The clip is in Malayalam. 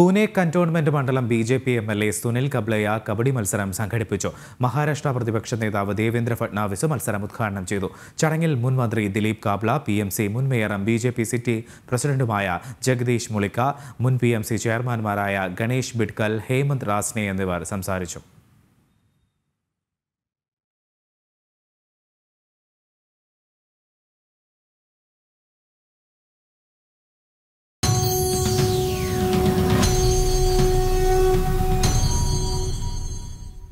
പൂനെ കന്റോൺമെന്റ് മണ്ഡലം B J P M L A Sunil കബ്ലയ കബഡി മത്സരം സംഘടിപ്പിച്ചു മഹാരാഷ്ട്ര പ്രതിപക്ഷ നേതാവ് ദേവേന്ദ്ര ഫട്നാവിസ് മത്സരം ഉദ്ഘാടനം ചെയ്തു ചടങ്ങിൽ മുൻ മന്ത്രി Dilip Kamble P M C മുൻ മേയറും ബി ജെ പി സിറ്റി പ്രസിഡന്റുമായ ജഗദീഷ് മുളിക്ക മുൻ പി എം സി ചെയർമാൻമാരായ ഗണേഷ് ബിഡ്കൽ ഹേമന്ത് റാസ്നെ എന്നിവർ സംസാരിച്ചു